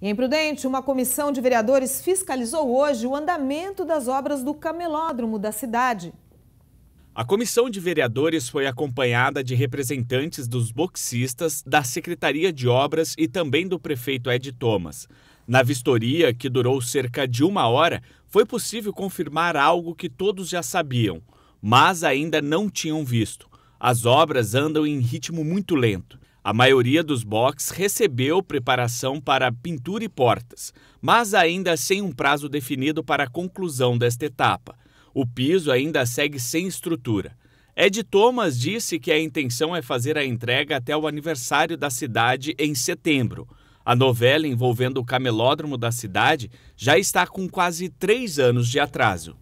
Em Prudente, uma comissão de vereadores fiscalizou hoje o andamento das obras do camelódromo da cidade. A comissão de vereadores foi acompanhada de representantes dos boxistas, da Secretaria de Obras e também do prefeito Ed Thomas. Na vistoria, que durou cerca de uma hora, foi possível confirmar algo que todos já sabiam, mas ainda não tinham visto. As obras andam em ritmo muito lento. A maioria dos box recebeu preparação para pintura e portas, mas ainda sem um prazo definido para a conclusão desta etapa. O piso ainda segue sem estrutura. Ed Thomas disse que a intenção é fazer a entrega até o aniversário da cidade em setembro. A novela envolvendo o camelódromo da cidade já está com quase três anos de atraso.